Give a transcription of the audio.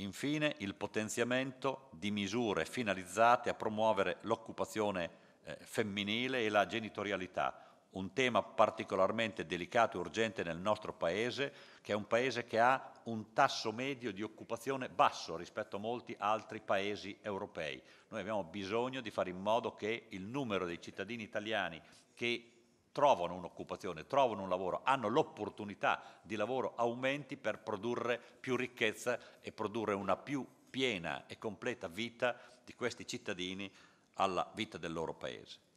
Infine il potenziamento di misure finalizzate a promuovere l'occupazione eh, femminile e la genitorialità, un tema particolarmente delicato e urgente nel nostro Paese, che è un Paese che ha un tasso medio di occupazione basso rispetto a molti altri Paesi europei. Noi abbiamo bisogno di fare in modo che il numero dei cittadini italiani che trovano un'occupazione, trovano un lavoro, hanno l'opportunità di lavoro, aumenti per produrre più ricchezza e produrre una più piena e completa vita di questi cittadini alla vita del loro paese.